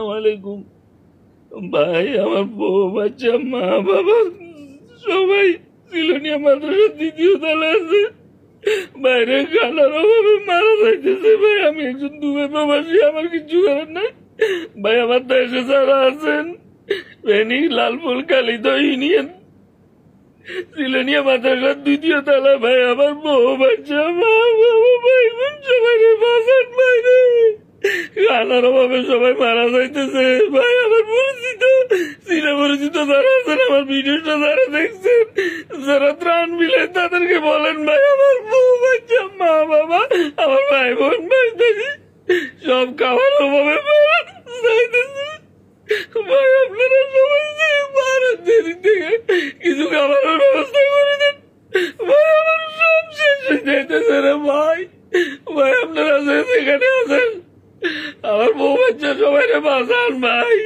আলাইকুম ভাই আমার বউ বাচ্চা মা বাবা সবাই সিলোনিয়া মাদ্রাসার দ্বিতীয় তলা আছে বাইরে অভাবে মারা যাইতেছে ভাই আমি একজন দুবে প্রবাসী আমার কিছু নাই ভাই আমার দেশে যারা আছেন ফেনি লালপুর কালিত ইউনিয়ন সিলোনিয়া মাদ্রাসার দ্বিতীয় তলা ভাই আমার বউ বাচ্চা মা বাবা ভাই সবাই বাঁচা টাকার অভাবে সবাই মারা যাইতেছে ভাই আমার পরিচিত চীনা পরিচিত যারা আছেন আমার ভিডিওটা যারা দেখছেন যারা ত্রাণ মিলেন তাদেরকে বলেন ভাই আমার বউ বাচ্চা মা বাবা আমার ভাই বোন ভাই দেখি সব খাওয়ার অভাবে মারা যাইতেছে ভাই আপনারা সবাই মারার দেরি থেকে কিছু খাবারের ব্যবস্থা করে দেন ভাই আমার সব শেষ হয়ে যাইতেছে রে ভাই ভাই আপনারা সেখানে আছেন আমার বউ বাচ্চা সবাই বাঁচান ভাই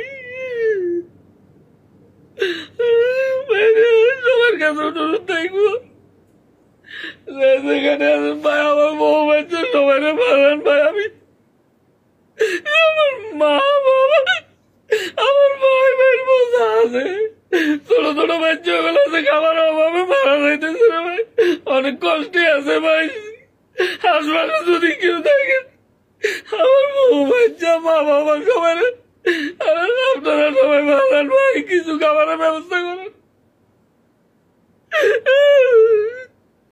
সবার কাছে অনুরোধ থাকবো সেখানে আসেন ভাই আমার বউ বাচ্চা সবাই বাঁচান ভাই আমি আমার মা বাবা আমার ভাই ভাই বোঝা আছে ছোট ছোট বাচ্চা গুলো আছে খাবার অভাবে মারা যাইতেছে ভাই অনেক কষ্টে আছে ভাই হাসপাতালে যদি মা বাবা সবাই আপনারা সবাই ভালো কিছু খাবারের ব্যবস্থা করেন